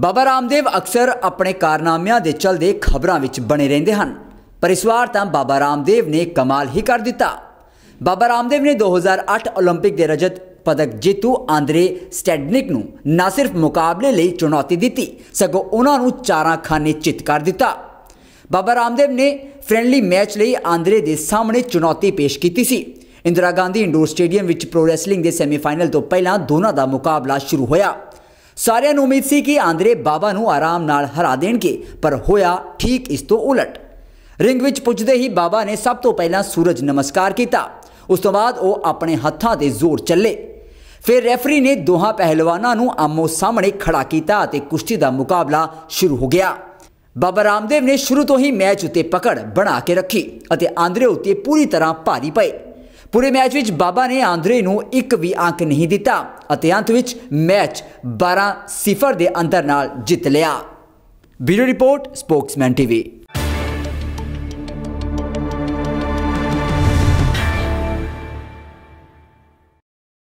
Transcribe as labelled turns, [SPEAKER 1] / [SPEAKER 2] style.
[SPEAKER 1] ਬਾਬਾ ਰਾਮਦੇਵ ਅਕਸਰ ਆਪਣੇ ਕਾਰਨਾਮਿਆਂ ਦੇ ਚਲਦੇ ਖਬਰਾਂ ਵਿੱਚ ਬਣੇ ਰਹਿੰਦੇ ਹਨ ਪਰ ਇਸ ਵਾਰ ਤਾਂ ਬਾਬਾ ਰਾਮਦੇਵ ਨੇ ਕਮਾਲ ਹੀ ਕਰ ਦਿੱਤਾ ਬਾਬਾ ਰਾਮਦੇਵ ਨੇ 2008 올림픽 ਦੇ ਰਜਤ ਪਦਕ ਜੇਤੂ ਆਂਦਰੇ ਸਟੈਡਨਿਕ ਨੂੰ ਨਾ ਸਿਰਫ ਮੁਕਾਬਲੇ ਲਈ ਚੁਣੌਤੀ ਦਿੱਤੀ ਸਗੋਂ ਉਹਨਾਂ ਨੂੰ ਚਾਰਾਂ ਖਾਨੇ ਚਿੱਤ ਕਰ ਦਿੱਤਾ ਬਾਬਾ ਰਾਮਦੇਵ ਨੇ ਫ੍ਰੈਂਡਲੀ ਮੈਚ ਲਈ ਆਂਦਰੇ ਦੇ ਸਾਹਮਣੇ ਚੁਣੌਤੀ ਪੇਸ਼ ਕੀਤੀ ਸੀ ਇੰਦਰਾ ਗਾਂਧੀ ਇੰਡੋਰ ਸਟੇਡੀਅਮ ਵਿੱਚ ਪ੍ਰੋ ਰੈਸਲਿੰਗ ਦੇ ਸੈਮੀਫਾਈਨਲ ਤੋਂ ਪਹਿਲਾਂ ਦੋਨਾਂ ਦਾ ਮੁਕਾਬਲਾ ਸ਼ੁਰੂ ਹੋਇਆ ਸਾਰਿਆਂ ਨੂੰ ਉਮੀਦ ਸੀ ਕਿ ਆਂਦਰੇ ਬਾਬਾ ਨੂੰ ਆਰਾਮ ਨਾਲ ਹਰਾ ਦੇਣਗੇ ਪਰ ਹੋਇਆ ਠੀਕ ਇਸ ਤੋਂ ਉਲਟ ਰਿੰਗ ਵਿੱਚ ਪੁੱਜਦੇ ਹੀ ਬਾਬਾ ਨੇ ਸਭ ਤੋਂ ਪਹਿਲਾਂ ਸੂਰਜ ਨਮਸਕਾਰ ਕੀਤਾ ਉਸ ਤੋਂ ਬਾਅਦ ਉਹ ਆਪਣੇ ਹੱਥਾਂ ਤੇ ਜ਼ੋਰ ਚੱਲੇ ਫਿਰ ਰੈਫਰੀ ਨੇ ਦੋਹਾਂ ਪਹਿਲਵਾਨਾਂ ਨੂੰ ਆਮੋ ਸਾਹਮਣੇ ਖੜਾ ਕੀਤਾ ਅਤੇ ਕੁਸ਼ਤੀ ਦਾ ਮੁਕਾਬਲਾ ਸ਼ੁਰੂ ਹੋ ਗਿਆ ਬਾਬਾ ਰਾਮਦੇਵ ਨੇ ਸ਼ੁਰੂ ਤੋਂ ਹੀ ਮੈਚ ਉੱਤੇ ਪਕੜ ਬਣਾ ਕੇ ਰੱਖੀ ਅਤੇ ਆਂਦਰੇ ਉੱਤੇ ਪੂਰੀ ਤਰ੍ਹਾਂ ਭਾਰੀ ਪਏ ਪੂਰੇ ਮੈਚ ਵਿੱਚ ਬਾਬਾ ਨੇ ਆਂਦਰੇ ਨੂੰ ਇੱਕ ਵੀ ਅੰਕ ਨਹੀਂ ਦਿੱਤਾ ਅਤੇ ਅੰਤ ਵਿੱਚ ਮੈਚ 12-0 ਦੇ ਅੰਤਰ ਨਾਲ ਜਿੱਤ ਲਿਆ ਵੀਡੀਓ ਰਿਪੋਰਟ ਸਪੋਕਸਮੈਨ ਟੀਵੀ